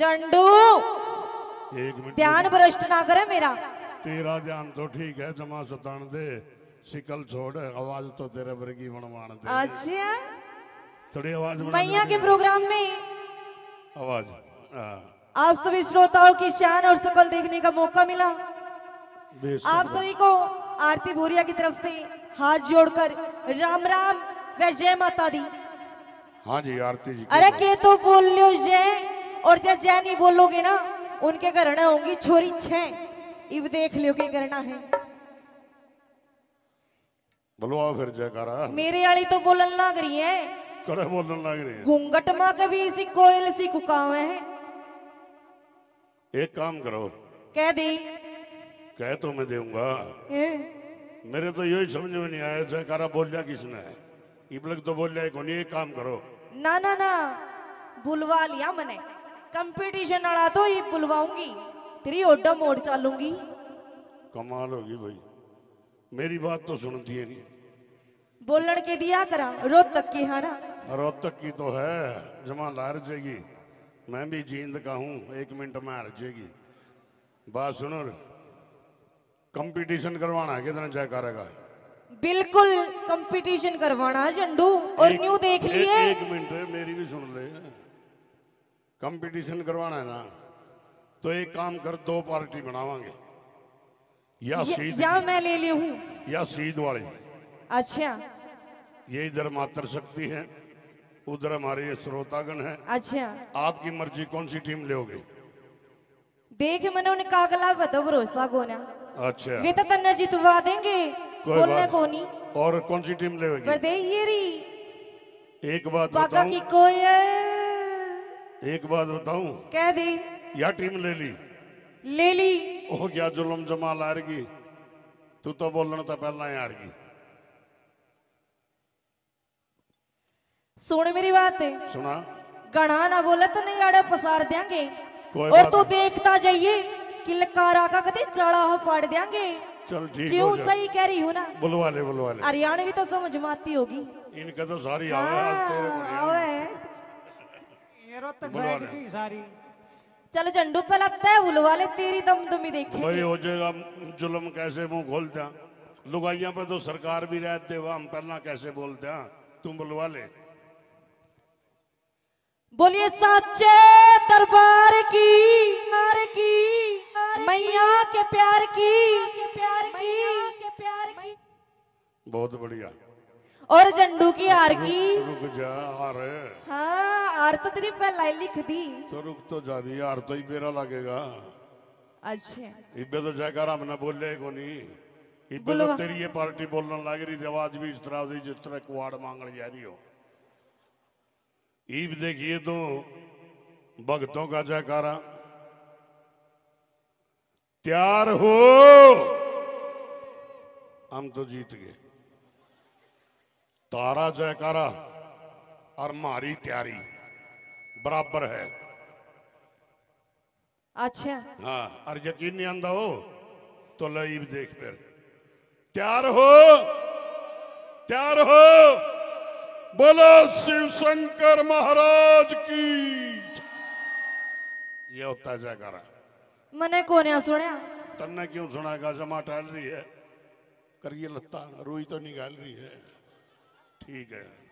चंडू एक मिनट ध्यान भ्रष्ट ना करे मेरा तेरा ध्यान तो ठीक है जमा सतान दे शिकल छोड़ आवाज तो तेरे वर्गी बनवाण दे अच्छा थोड़ी आवाज मैया के प्रोग्राम में आवाज आप सभी श्रोताओं की शान और शकल देखने का मौका मिला आप सभी को आरती भूरिया की तरफ से हाथ जोड़कर राम राम व जय माता दी हाँ जी आरती जी अरे के तो बोल लो जय और जब जय नहीं बोलोगे ना उनके करना होंगी छोरी छह इब देख लियो के करना है बुलवाओ फिर जयकारा मेरे वाली तो बोलन लग रही है कड़े बोलन लग रही है घूंघट माँ कभी इसी कोयल सी कुकाव है एक काम करो कह दी कह तो मैं दूंगा मेरे तो यही समझ में नहीं आया जयकारा बोल लिया किसने इबलक तो बोल लिया एक काम करो ना ना ना बुलवा लिया मैंने कंपटीशन अड़ा तो ये बुलवाऊंगी तेरी ओडा मोड़ चालूंगी कमाल होगी भाई मेरी बात तो सुन दिए नहीं बोलन के दिया करा रोत तक की है ना रोत तक की तो है जमा लार जाएगी मैं भी जींद का हूं एक मिनट में हार जाएगी बात सुनो कंपटीशन करवाना है कितना जय करेगा बिल्कुल कंपटीशन करवाना झंडू और न्यू देख लिए एक, मिनट मेरी भी सुन ले कंपटीशन करवाना है ना तो एक काम कर दो पार्टी बनावांगे या सीध या मैं ले ली हूँ या सीध वाले अच्छा ये इधर मात्र शक्ति है उधर हमारे ये श्रोतागण है अच्छा आपकी मर्जी कौन सी टीम लोगे देख मैंने उन्हें कागला बताओ भरोसा कोना अच्छा वे तो तन्ना जी जितवा देंगे बोलने को नहीं और कौन सी टीम लेगी पर दे ये री एक बात बताऊं की कोई है एक बात बताऊं कह दी या टीम ले ली ले ली हो गया जुलम जमाल आ रही तू तो बोलना था तो पहला यार की सुन मेरी बात है सुना गणा ना बोले तो नहीं आड़े पसार देंगे और तू तो देखता जाइए कि लकारा का कदी चढ़ा हो फाड़ देंगे चल ठीक क्यों सही कह रही हूँ ना बुलवा ले बुलवा ले हरियाणवी तो समझ में आती होगी इनका तो सारी हाँ, आवाज़ तेरे को रोहतक साइड की सारी चल झंडू पे लगता है उलवाले तेरी दमदमी देखी भाई हो जाएगा जुलम कैसे मुंह खोलते हैं लुगाइया पे तो सरकार भी रहते हुआ हम पहला कैसे बोलते हैं तुम बुलवा ले बोलिए साचे दरबार की नार की मैया के प्यार की के प्यार की के प्यार की बहुत बढ़िया और झंडू की हार की रुक जा हार हां आर तो तेरी पहला लिख दी तो रुक तो जा भी आर तो ही मेरा लगेगा अच्छा इब्बे तो जयकारा हमने बोले को नहीं इब्बे तो तेरी ये पार्टी बोलने लग रही थी आवाज भी इस तरह से जिस तरह कुआड़ मांग मांगने जा रही हो इब देखिए तो भक्तों का जयकारा तैयार हो हम तो जीत गए तारा जयकारा और मारी तैयारी बराबर है अच्छा हाँ और यकीन नहीं आंदा हो तो लईब देख फिर तैयार हो तैयार हो बोलो शिव शंकर महाराज की ये होता है जयकारा मैंने को सुना तन्ने क्यों सुनाएगा जमा टहल रही है करिए लता रोई तो निकाल रही है ठीक है